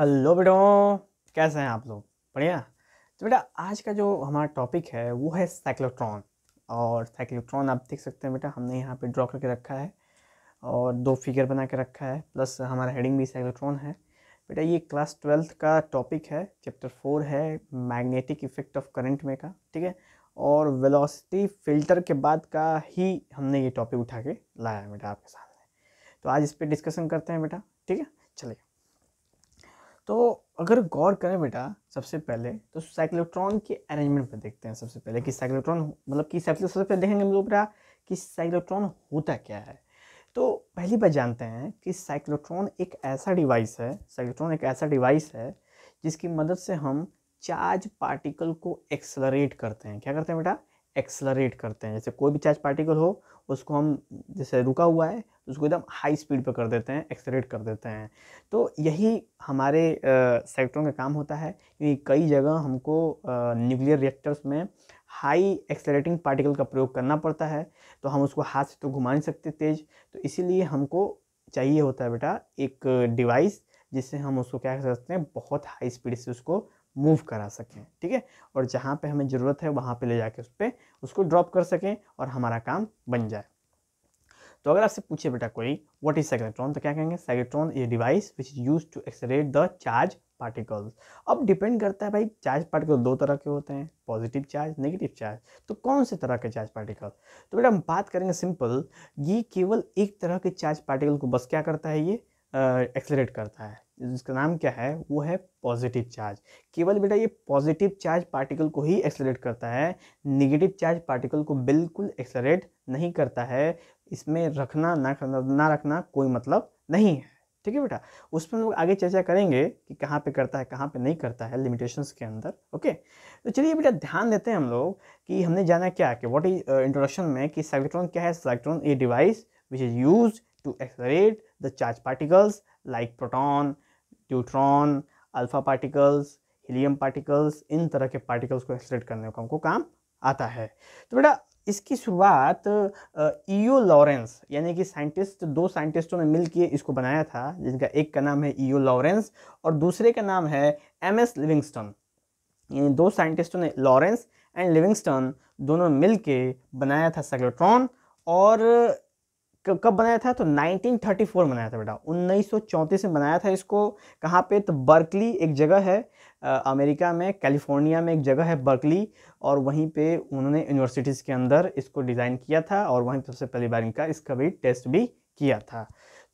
hello बेटो कैसे हैं आप लोग बढ़िया तो बेटा आज का जो हमारा टॉपिक है वो है साइक्लोट्रॉन और साइक्लोट्रॉन आप देख सकते हैं बेटा हमने यहाँ पे ड्रॉ करके रखा है और दो फिगर बना के रखा है प्लस हमारा हेडिंग भी साइक्लोट्रॉन है बेटा ये क्लास ट्वेल्थ का टॉपिक है चैप्टर फोर है मैग्नेटिक इफेक्ट ऑफ करंट में का ठीक है और वेलोसिटी फिल्टर के बाद का ही हमने ये टॉपिक उठा के लाया है बेटा आपके सामने तो आज इस पर डिस्कशन करते हैं बेटा ठीक है चलिए तो अगर गौर करें बेटा सबसे पहले तो साइक्लोट्रॉन के अरेंजमेंट पर देखते हैं सबसे पहले कि साइक्लोट्रॉन मतलब कि सबसे सबसे पहले देखेंगे हम लोग बेटा कि साइक्लोट्रॉन होता क्या है तो पहली बात जानते हैं कि साइक्लोट्रॉन एक ऐसा डिवाइस है साइक्लोट्रॉन एक ऐसा डिवाइस है जिसकी मदद से हम चार्ज पार्टिकल को एक्सलरेट करते हैं क्या करते हैं बेटा एक्सलरेट करते हैं जैसे कोई भी चार्ज पार्टिकल हो उसको हम जैसे रुका हुआ है तो उसको एकदम हाई स्पीड पर कर देते हैं एक्सेलेट कर देते हैं तो यही हमारे सेक्टरों का काम होता है क्योंकि कई जगह हमको न्यूक्लियर रिएक्टर्स में हाई एक्सेलेटिंग पार्टिकल का प्रयोग करना पड़ता है तो हम उसको हाथ से तो घुमा नहीं सकते तेज़ तो इसीलिए हमको चाहिए होता है बेटा एक डिवाइस जिससे हम उसको क्या कर सकते हैं बहुत हाई स्पीड से उसको मूव करा सकें ठीक है और जहाँ पे हमें ज़रूरत है वहाँ पे ले जाके उस पर उसको ड्रॉप कर सकें और हमारा काम बन जाए तो अगर आपसे पूछे बेटा कोई व्हाट इज सेगेट्रॉन तो क्या कहेंगे cyclotron is device which is use to accelerate the charge particles अब डिपेंड करता है भाई चार्ज पार्टिकल दो तरह के होते हैं पॉजिटिव चार्ज नेगेटिव चार्ज तो कौन से तरह के चार्ज पार्टिकल तो बेटा हम बात करेंगे सिंपल ये केवल एक तरह के चार्ज पार्टिकल को बस क्या करता है ये एक्सलेट करता है जिसका नाम क्या है वो है पॉजिटिव चार्ज केवल बेटा ये पॉजिटिव चार्ज पार्टिकल को ही एक्सलेट करता है निगेटिव चार्ज पार्टिकल को बिल्कुल एक्सलेट नहीं करता है इसमें रखना ना ना रखना कोई मतलब नहीं है ठीक है बेटा उस पर हम लोग आगे चर्चा करेंगे कि कहाँ पे करता है कहाँ पे नहीं करता है लिमिटेशंस के अंदर ओके तो चलिए बेटा ध्यान देते हैं हम लोग कि हमने जाना क्या कि व्हाट इज इंट्रोडक्शन में कि साइक्ट्रॉन क्या है cyclotron a device which is use to accelerate the charge particles like proton deuteron alpha particles helium particles इन तरह के पार्टिकल्स को एक्सलेट करने का हमको काम आता है तो बेटा इसकी शुरुआत ईओ लॉरेंस यानी कि साइंटिस्ट दो साइंटिस्टों ने मिल के इसको बनाया था जिनका एक का नाम है ईओ लॉरेंस और दूसरे का नाम है एम एस लिविंगस्टन यानी दो साइंटिस्टों ने लॉरेंस एंड लिविंगस्टन दोनों मिल के बनाया था सैग्लोट्रॉन और कब बनाया था तो 1934 बनाया था बेटा 1934 में बनाया था इसको कहाँ पे तो बर्कली एक जगह है आ, अमेरिका में कैलिफोर्निया में एक जगह है बर्कली और वहीं पे उन्होंने यूनिवर्सिटीज़ के अंदर इसको डिज़ाइन किया था और वहीं सबसे पहली बार इनका इसका भी टेस्ट भी किया था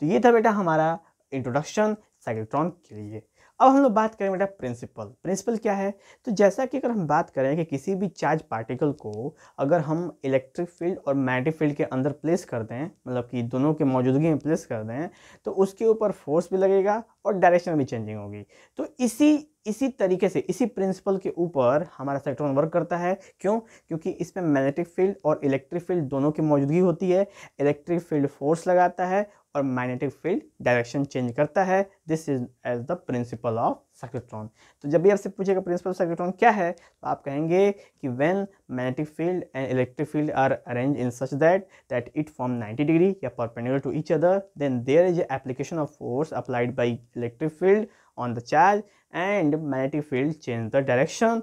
तो ये था बेटा हमारा इंट्रोडक्शन साइक्लोट्रॉन के लिए अब हम लोग बात करें बेटा प्रिंसिपल प्रिंसिपल क्या है तो जैसा कि अगर हम बात करें कि किसी भी चार्ज पार्टिकल को अगर हम इलेक्ट्रिक फील्ड और मैग्नेटिक फील्ड के अंदर प्लेस कर दें मतलब कि दोनों के मौजूदगी में प्लेस कर दें तो उसके ऊपर फोर्स भी लगेगा और डायरेक्शन भी चेंजिंग होगी तो इसी इसी तरीके से इसी प्रिंसिपल के ऊपर हमारा सेक्ट्रॉन वर्क करता है क्यों क्योंकि इसमें मैग्नेटिक फील्ड और इलेक्ट्रिक फील्ड दोनों की मौजूदगी होती है इलेक्ट्रिक फील्ड फोर्स लगाता है और मैग्नेटिक फील्ड डायरेक्शन चेंज करता है this is as the principle of cyclotron तो जब भी आपसे पूछेगा प्रिंसिपल सर्किट्रॉन क्या है तो आप कहेंगे कि when magnetic field and electric field are arrange in such that that it form 90 degree या perpendicular to each other then there is application of force applied by electric field on on the charge and magnetic field change the direction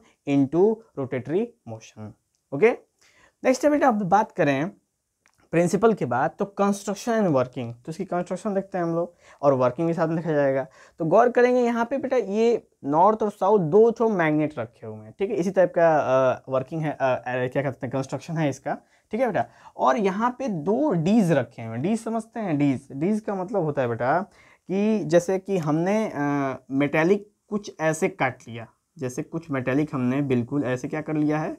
rotatory motion okay next next आप बात करें principal की बात तो construction and working तो इसकी construction देखते हैं हम लोग और वर्किंग के साथ देखा जाएगा तो गौर करेंगे यहाँ पे बेटा ये नॉर्थ और साउथ दो छो मैग्नेट रखे हुए हैं ठीक है इसी टाइप का वर्किंग है आ, क्या कहते हैं कंस्ट्रक्शन है इसका ठीक है बेटा और यहाँ पे दो डीज रखे हुए हैं डीज समझते हैं डीज डीज का मतलब होता है बेटा कि जैसे कि हमने मेटेलिक कुछ ऐसे काट लिया जैसे कुछ मेटेलिक हमने बिल्कुल ऐसे क्या कर लिया है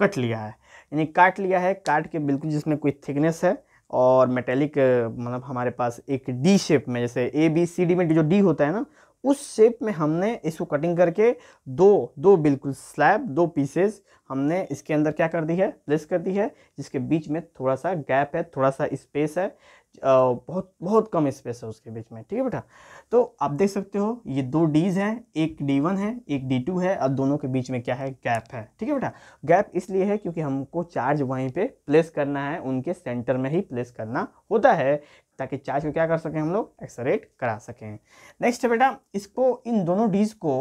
कट लिया है यानी काट लिया है काट के बिल्कुल जिसमें कोई थिकनेस है और मेटेलिक मतलब हमारे पास एक डी शेप में जैसे ए बी सी डी में जो डी होता है ना उस शेप में हमने इसको कटिंग करके दो दो बिल्कुल स्लैब दो पीसेस हमने इसके अंदर क्या कर दी है प्लेस कर दी है जिसके बीच में थोड़ा सा गैप है थोड़ा सा स्पेस है बहुत बहुत कम स्पेस है उसके बीच में ठीक है बेटा तो आप देख सकते हो ये दो डीज हैं एक डी वन है एक डी टू है और दोनों के बीच में क्या है गैप है ठीक है बेटा गैप इसलिए है क्योंकि हमको चार्ज वहीं पे प्लेस करना है उनके सेंटर में ही प्लेस करना होता है ताकि चार्ज को क्या कर सकें हम लोग एक्सरेट करा सकें नेक्स्ट है बेटा इसको इन दोनों डीज को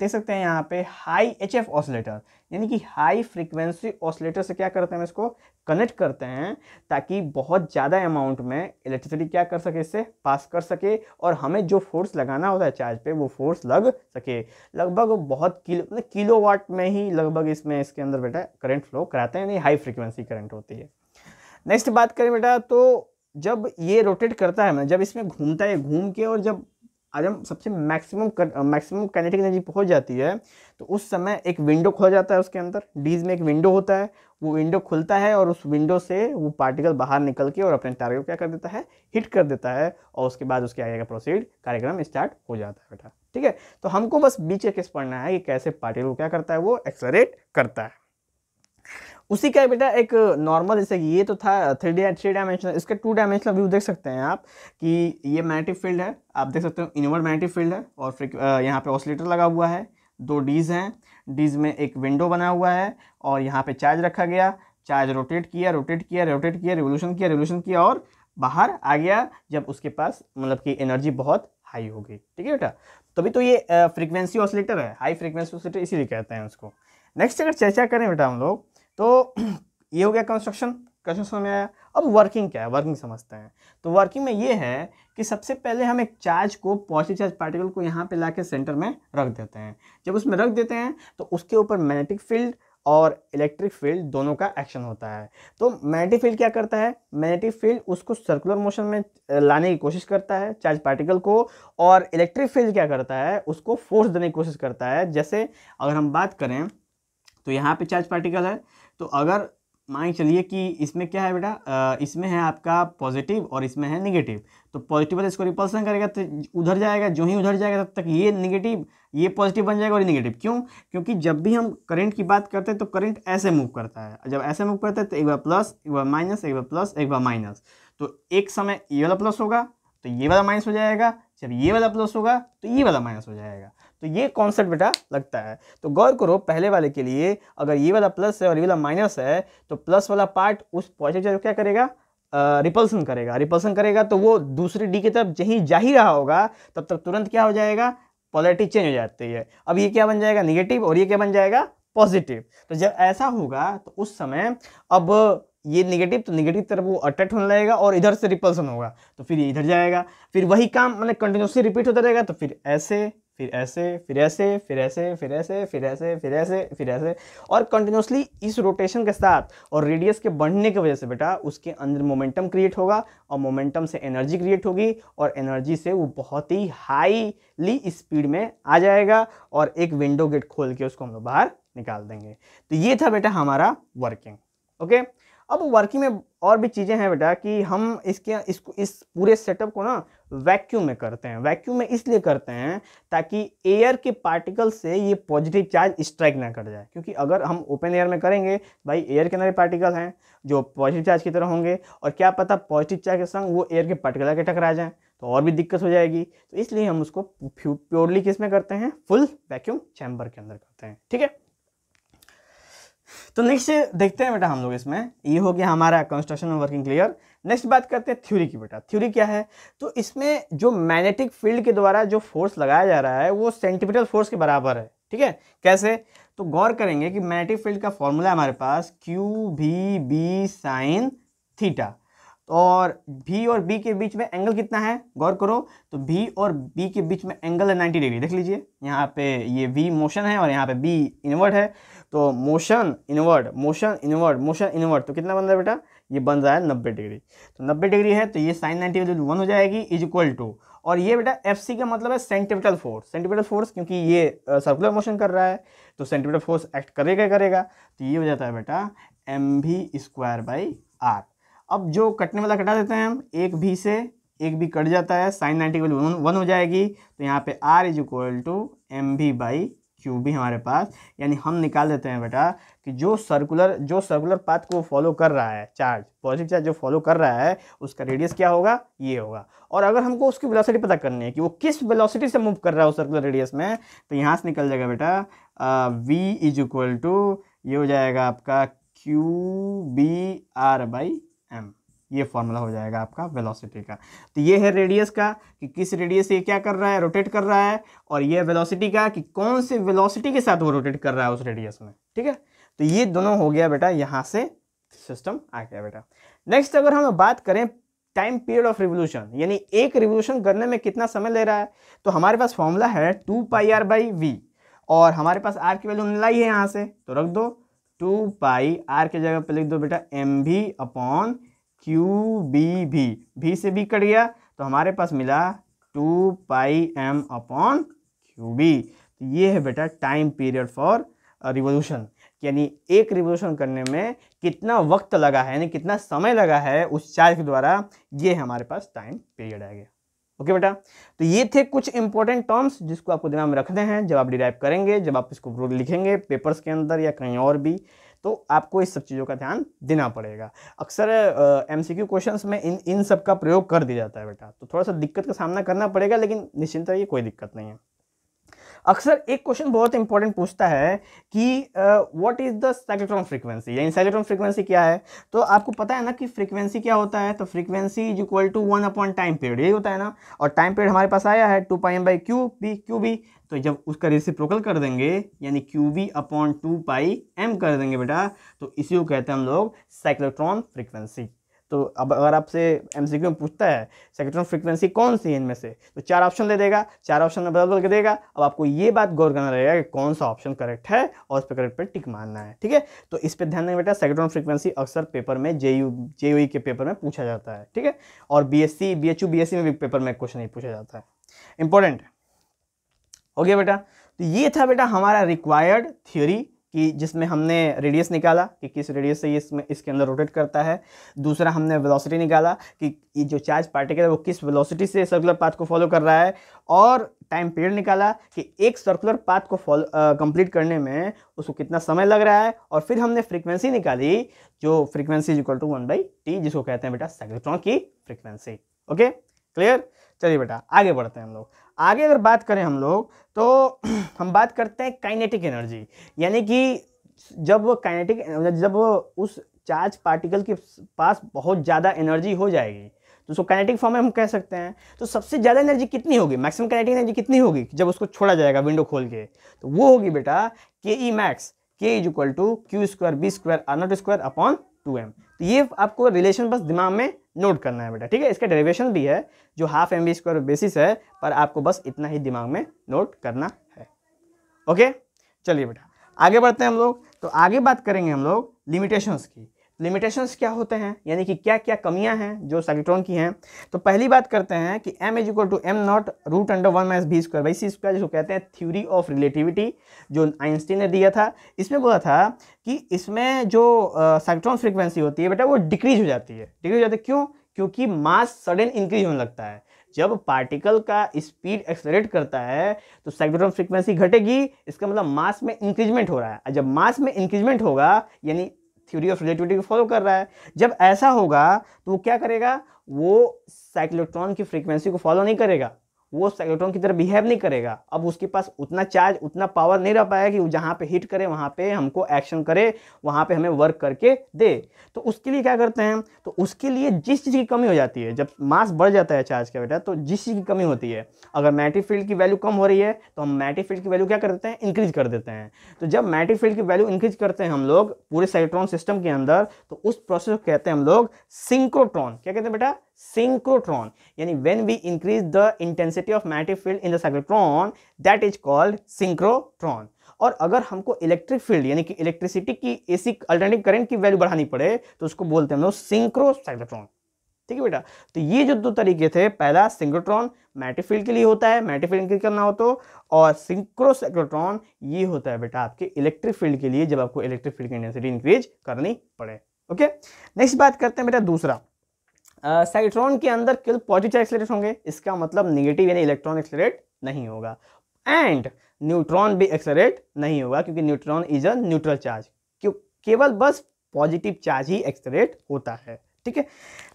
देख सकते हैं यहाँ पे हाई एच एफ ऑसलेटर यानी कि हाई फ्रिक्वेंसी ऑसलेटर से क्या करते हैं हम इसको कनेक्ट करते हैं ताकि बहुत ज़्यादा अमाउंट में इलेक्ट्रिसिटी क्या कर सके इससे पास कर सके और हमें जो फोर्स लगाना होता है चार्ज पे वो फोर्स लग सके लगभग बहुत किलो मतलब किलो वाट में ही लगभग इसमें इसके अंदर बेटा करंट फ्लो कराते हैं यानी हाई फ्रिक्वेंसी करंट होती है नेक्स्ट बात करें बेटा तो जब ये रोटेट करता है मैं मतलब जब इसमें घूमता है घूम के और जब आज हम सबसे मैक्सिमम मैक्सिमम कैनेटिक एनर्जी पहुंच जाती है तो उस समय एक विंडो खुल जाता है उसके अंदर डीज में एक विंडो होता है वो विंडो खुलता है और उस विंडो से वो पार्टिकल बाहर निकल के और अपने टारगेट को क्या कर देता है हिट कर देता है और उसके बाद उसके आगे का प्रोसीड कार्यक्रम स्टार्ट हो जाता है बेटा ठीक है तो हमको बस बीच एक पढ़ना है कि कैसे पार्टिकल को क्या करता है वो एक्सलरेट करता है उसी का बेटा एक नॉर्मल जैसे कि ये तो था थ्री डी थ्री डायमेंशनल इसका टू डायमेंशनल व्यू देख सकते हैं आप कि ये मैग्नेटिक फील्ड है आप देख सकते हो इनवर्ड मैग्नेटिक फील्ड है और फिर यहाँ पे ऑसिलेटर लगा हुआ है दो डीज हैं डीज में एक विंडो बना हुआ है और यहाँ पे चार्ज रखा गया चार्ज रोटेट किया रोटेट किया रोटेट किया रिवोल्यूशन किया रिवोल्यूशन किया और बाहर आ गया जब उसके पास मतलब कि एनर्जी बहुत हाई हो गई ठीक है बेटा तभी तो ये फ्रिक्वेंसी ऑसिलेटर है हाई फ्रिक्वेंसी ऑसिलेटर इसीलिए कहते हैं उसको नेक्स्ट अगर चर्चा करें बेटा हम लोग तो ये हो गया कंस्ट्रक्शन समझ में आया अब वर्किंग क्या है वर्किंग समझते हैं तो वर्किंग में ये है कि सबसे पहले हम एक चार्ज को पॉजिटिव चार्ज पार्टिकल को यहाँ पे ला के सेंटर में रख देते हैं जब उसमें रख देते हैं तो उसके ऊपर मैग्नेटिक फील्ड और इलेक्ट्रिक फील्ड दोनों का एक्शन होता है तो मैग्नेटिक फील्ड क्या करता है मैग्नेटिक फील्ड उसको सर्कुलर मोशन में लाने की कोशिश करता है चार्ज पार्टिकल को और इलेक्ट्रिक फील्ड क्या करता है उसको फोर्स देने की कोशिश करता है जैसे अगर हम बात करें तो यहाँ पे चार्ज पार्टिकल है तो अगर मान चलिए कि इसमें क्या है बेटा इसमें है आपका पॉजिटिव और इसमें है निगेटिव तो पॉजिटिव वाला इसको रिपल्सन करेगा तो उधर जाएगा जो ही उधर जाएगा तब तक ये निगेटिव ये पॉजिटिव बन जाएगा और ये निगेटिव क्यों क्योंकि जब भी हम करंट की बात करते हैं तो करंट ऐसे मूव करता है जब ऐसे मूव करते हैं तो एक बार प्लस एक बार माइनस एक बार प्लस एक बार माइनस तो एक समय ये वाला प्लस होगा तो ये वाला माइनस हो जाएगा जब ये वाला प्लस होगा तो ये वाला माइनस हो जाएगा तो ये कॉन्सेप्ट बेटा लगता है तो गौर करो पहले वाले के लिए अगर ये वाला प्लस है और ये वाला माइनस है तो प्लस वाला पार्ट उस पॉजिटिव चार्ज को क्या करेगा रिपल्सन करेगा रिपल्सन करेगा तो वो दूसरे डी की तरफ जहीं जा ही रहा होगा तब तक तुरंत क्या हो जाएगा पॉलिटी चेंज हो जाती है अब ये क्या बन जाएगा निगेटिव और ये क्या बन जाएगा पॉजिटिव तो जब ऐसा होगा तो उस समय अब ये निगेटिव तो निगेटिव तरफ वो अट्रैक्ट होने लगेगा और इधर से रिपल्सन होगा तो फिर ये इधर जाएगा फिर वही काम मतलब कंटिन्यूसली रिपीट होता रहेगा तो फिर ऐसे फिर ऐसे फिर ऐसे फिर ऐसे फिर ऐसे फिर ऐसे फिर ऐसे फिर ऐसे और कंटिन्यूसली इस रोटेशन के साथ और रेडियस के बढ़ने की वजह से बेटा उसके अंदर मोमेंटम क्रिएट होगा और मोमेंटम से एनर्जी क्रिएट होगी और एनर्जी से वो बहुत ही हाईली स्पीड में आ जाएगा और एक विंडो गेट खोल के उसको हम लोग बाहर निकाल देंगे तो ये था बेटा हमारा वर्किंग ओके अब वर्किंग में और भी चीज़ें हैं बेटा कि हम इसके इसको इस पूरे सेटअप को ना वैक्यूम में करते हैं वैक्यूम में इसलिए करते हैं ताकि एयर के पार्टिकल से ये पॉजिटिव चार्ज स्ट्राइक ना कर जाए क्योंकि अगर हम ओपन एयर में करेंगे भाई एयर के अंदर पार्टिकल हैं जो पॉजिटिव चार्ज की तरह होंगे और क्या पता पॉजिटिव चार्ज के संग वो एयर के पार्टिकल आके टकरा जाएँ तो और भी दिक्कत हो जाएगी तो इसलिए हम उसको प्योरली किस में करते हैं फुल वैक्यूम चैम्बर के अंदर करते हैं ठीक है तो नेक्स्ट देखते हैं बेटा हम लोग इसमें ये हो गया हमारा कंस्ट्रक्शन वर्किंग क्लियर नेक्स्ट बात करते हैं थ्योरी की बेटा थ्योरी क्या है तो इसमें जो मैग्नेटिक फील्ड के द्वारा जो फोर्स लगाया जा रहा है वो सेंटीमीटर फोर्स के बराबर है ठीक है कैसे तो गौर करेंगे कि मैग्नेटिक फील्ड का फॉर्मूला हमारे पास Q V B sine theta और भी और बी के बीच में एंगल कितना है गौर करो तो भी और बी के बीच में एंगल है नाइन्टी डिग्री देख लीजिए यहाँ पे ये वी मोशन है और यहाँ पे बी इनवर्ट है तो motion invert motion invert motion invert तो कितना बन रहा है बेटा ये बन रहा है नब्बे डिग्री तो नब्बे डिग्री है तो ये साइन नाइन्टी डिग्री वन हो जाएगी इज इक्वल टू और ये बेटा एफ सी का मतलब है सेंटिपिटल फोर्स सेंटिपिटल फोर्स क्योंकि ये सर्कुलर मोशन कर रहा है तो सेंटिपिटल फोर्स एक्ट करेगा करेगा तो ये हो जाता है बेटा एम भी स्क्वायर बाई आर अब जो कटने वाला कटा देते हैं हम एक भी से एक भी कट जाता है साइन नाइन्टी की वैल्यू वन हो जाएगी तो यहाँ पे R is equal to M B by Q भी हमारे पास यानी हम निकाल देते हैं बेटा कि जो सर्कुलर जो सर्कुलर पाथ को फॉलो कर रहा है चार्ज पॉजिटिव चार्ज जो फॉलो कर रहा है उसका रेडियस क्या होगा ये होगा और अगर हमको उसकी वेलोसिटी पता करनी है कि वो किस वेलोसिटी से मूव कर रहा है उस सर्कुलर रेडियस में तो यहाँ से निकल जाएगा बेटा वी इज इक्वल टू ये हो जाएगा आपका Q B R by M ये फॉर्मूला हो जाएगा आपका वेलोसिटी का तो ये है रेडियस का कि किस रेडियस से क्या कर रहा है रोटेट कर रहा है और ये वेलोसिटी का कि कौन से वेलोसिटी के साथ वो रोटेट कर रहा है उस रेडियस में ठीक है तो ये दोनों हो गया बेटा यहाँ से सिस्टम आ गया बेटा नेक्स्ट अगर हम बात करें टाइम पीरियड ऑफ रिवोल्यूशन यानी एक रिवोल्यूशन करने में कितना समय ले रहा है तो हमारे पास फॉर्मूला है two pi R by V और हमारे पास आर की वैल्यू हमने लाई है यहाँ से तो रख दो टू पाई आर के जगह पे लिख दो बेटा एम भी अपॉन क्यू बी भी भी से भी कट गया तो हमारे पास मिला two pi M upon Q B तो ये है बेटा टाइम पीरियड फॉर रिवोल्यूशन यानी एक रिवोल्यूशन करने में कितना वक्त लगा है यानी कितना समय लगा है उस चार्ज के द्वारा ये हमारे पास टाइम पीरियड आ गया ओके बेटा तो ये थे कुछ इंपॉर्टेंट टर्म्स जिसको आपको दिमाग में रखने हैं जब आप डिराइव करेंगे जब आप इसको लिखेंगे पेपर्स के अंदर या कहीं और भी तो आपको इस सब चीज़ों का ध्यान देना पड़ेगा अक्सर एम सी क्यू क्वेश्चन में इन इन सब का प्रयोग कर दिया जाता है बेटा तो थोड़ा सा दिक्कत का सामना करना पड़ेगा लेकिन निश्चिंत रहिए कोई दिक्कत नहीं है अक्सर एक क्वेश्चन बहुत इंपॉर्टेंट पूछता है कि what is the cyclotron frequency यानी साइक्लोट्रॉन फ्रीक्वेंसी क्या है तो आपको पता है ना कि फ्रीक्वेंसी क्या होता है तो frequency is equal to one upon time period यही होता है ना और टाइम पीरियड हमारे पास आया है two pi M by Q B Q B तो जब उसका प्रोकल कर देंगे यानी Q B upon two pi M कर देंगे बेटा तो इसी को कहते हैं हम लोग साइक्लोट्रॉन फ्रीक्वेंसी तो अब अगर आपसे एम सी क्यू में पूछता है सेक्ट्रॉन फ्रीक्वेंसी कौन सी है इनमें से तो चार ऑप्शन दे देगा चार ऑप्शन में बदल बदल के देगा अब आपको ये बात गौर करना रहेगा कि कौन सा ऑप्शन करेक्ट है और उस पर करेक्ट पर टिक मानना है ठीक है तो इस पर ध्यान देंगे बेटा सेक्ट्रॉन फ्रीक्वेंसी अक्सर पेपर में जे यू जे यू के पेपर में पूछा जाता है ठीक है और B S C B H U B S C में भी पेपर में क्वेश्चन नहीं पूछा जाता है इंपॉर्टेंट हो गया बेटा तो ये था बेटा हमारा रिक्वायर्ड थ्योरी कि जिसमें हमने रेडियस निकाला कि किस रेडियस से ये इसमें इसके अंदर रोटेट करता है दूसरा हमने वेलोसिटी निकाला कि ये जो चार्ज पार्टिकल है वो किस वेलोसिटी से सर्कुलर पाथ को फॉलो कर रहा है और टाइम पीरियड निकाला कि एक सर्कुलर पाथ को फॉलो कंप्लीट करने में उसको कितना समय लग रहा है और फिर हमने फ्रीक्वेंसी निकाली जो frequency is equal to one by T जिसको कहते हैं बेटा सेक्ट्रॉन की फ्रीक्वेंसी ओके क्लियर चलिए बेटा आगे बढ़ते हैं हम लोग आगे अगर बात करें हम लोग तो हम बात करते हैं काइनेटिक एनर्जी यानी कि जब वो काइनेटिक मतलब जब वो उस चार्ज पार्टिकल के पास बहुत ज़्यादा एनर्जी हो जाएगी तो उसको काइनेटिक फॉर्म में हम कह सकते हैं तो सबसे ज़्यादा एनर्जी कितनी होगी मैक्सिमम काइनेटिक एनर्जी कितनी होगी जब उसको छोड़ा जाएगा विंडो खोल के तो वो होगी बेटा K E max K is equal to Q square B square R nought square upon two M तो ये आपको रिलेशन बस दिमाग में नोट करना है बेटा ठीक है इसका डेरिवेशन भी है जो half M B square basis है पर आपको बस इतना ही दिमाग में नोट करना है ओके चलिए बेटा आगे बढ़ते हैं हम लोग तो आगे बात करेंगे हम लोग लिमिटेशंस की लिमिटेशंस क्या होते हैं यानी कि क्या क्या कमियां हैं जो साइक्लोट्रॉन की हैं तो पहली बात करते हैं कि m is equal to M nought root under one minus B square by C square जिसको कहते हैं थ्योरी ऑफ रिलेटिविटी जो आइंस्टीन ने दिया था इसमें बोला था कि इसमें जो uh, फ्रिक्वेंसी होती है बेटा वो डिक्रीज हो जाती है डिक्रीज हो जाती है क्यों क्योंकि मास सडन इंक्रीज होने लगता है जब पार्टिकल का स्पीड एक्सलरेट करता है तो साइक्ट्रॉन फ्रीक्वेंसी घटेगी इसका मतलब मास में इंक्रीजमेंट हो रहा है जब मास में इंक्रीजमेंट होगा यानी थ्योरी ऑफ रिलेटिविटी को फॉलो कर रहा है जब ऐसा होगा तो वो क्या करेगा वो साइक्लोट्रॉन की फ्रीक्वेंसी को फॉलो नहीं करेगा वो सेलेक्ट्रॉन इलेक्ट्रॉन की तरह बिहेव नहीं करेगा अब उसके पास उतना चार्ज उतना पावर नहीं रह पाया कि वो जहाँ पे हिट करे वहाँ पे हमको एक्शन करे वहाँ पे हमें वर्क करके दे तो उसके लिए क्या करते हैं तो उसके लिए जिस चीज़ की कमी हो जाती है जब मास बढ़ जाता है चार्ज का बेटा तो जिस चीज़ की कमी होती है अगर मैग्नेटिक फील्ड की वैल्यू कम हो रही है तो हम मैग्नेटिक फील्ड की वैल्यू क्या कर देते हैं इंक्रीज कर देते हैं तो जब मैग्नेटिक फील्ड की वैल्यू इंक्रीज करते हैं हम लोग पूरे सेलेक्ट्रॉन सिस्टम के अंदर तो उस प्रोसेस को कहते हैं हम लोग सिंक्रोट्रॉन क्या कहते हैं बेटा synchrotron yani when we increase the intensity of magnetic field in the cyclotron that is called synchrotron और अगर हमको इलेक्ट्रिक फील्ड यानी कि इलेक्ट्रिसिटी की एसी अल्टरनेटिव करंट की वैल्यू बढ़ानी पड़े तो उसको बोलते हैं हम लोग सिंक्रो साइक्लोट्रॉन ठीक है बेटा तो ये जो दो तरीके थे पहला सिंक्रोट्रॉन मैटिक फील्ड के लिए होता है मैटिक फील्ड इंक्रीज करना हो तो और सिंक्रोसाइक्लोट्रॉन ये होता है बेटा आपके इलेक्ट्रिक फील्ड के लिए जब आपको इलेक्ट्रिक फील्ड की इंटेंसिटी इंक्रीज करनी पड़े ओके नेक्स्ट बात करते हैं बेटा दूसरा साइट्रॉन के अंदर केवल पॉजिटिव एक्सलेट होंगे इसका मतलब निगेटिव यानी इलेक्ट्रॉन एक्सलेट नहीं होगा एंड न्यूट्रॉन भी एक्सलेट नहीं होगा क्योंकि neutron is a neutral charge क्यों केवल बस पॉजिटिव चार्ज ही एक्सलेट होता है ठीक है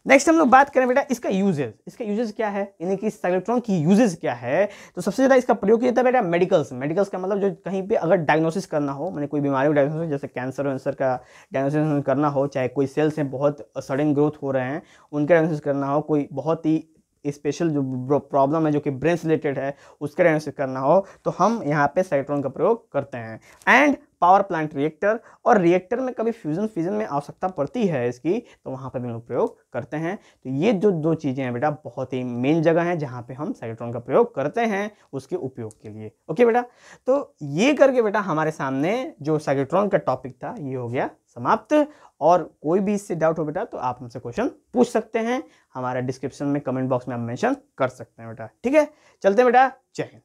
नेक्स्ट हम लोग बात करें बेटा इसका यूजेज इसका यूजेज क्या है यानी कि साइक्लोट्रॉन की यूजेज क्या है तो सबसे ज़्यादा इसका प्रयोग किया जाता है बेटा मेडिकल्स मेडिकल्स का मतलब जो कहीं पे अगर डायग्नोसिस करना हो मैंने कोई बीमारी को डायग्नोसिस जैसे कैंसर वैंसर का डायग्नोसिस करना हो चाहे कोई सेल्स हैं बहुत सडन ग्रोथ हो रहे हैं उनका डायग्नोसिस करना हो कोई बहुत ही स्पेशल जो प्रॉब्लम है जो कि ब्रेन रिलेटेड है उसके डायग्नोसिस करना हो तो हम यहाँ पे साइक्लोट्रॉन का प्रयोग करते हैं एंड पावर प्लांट रिएक्टर और रिएक्टर में कभी फ्यूजन फ्यूजन में आवश्यकता पड़ती है इसकी तो वहाँ पर भी लोग प्रयोग करते हैं तो ये जो दो चीज़ें हैं बेटा बहुत ही मेन जगह हैं जहाँ पे हम साइक्ट्रॉन का प्रयोग करते हैं उसके उपयोग के लिए ओके बेटा तो ये करके बेटा हमारे सामने जो साइक्ट्रॉन का टॉपिक था ये हो गया समाप्त और कोई भी इससे डाउट हो बेटा तो आप हमसे क्वेश्चन पूछ सकते हैं हमारा डिस्क्रिप्शन में कमेंट बॉक्स में आप मेंशन कर सकते हैं बेटा ठीक है चलते हैं बेटा जय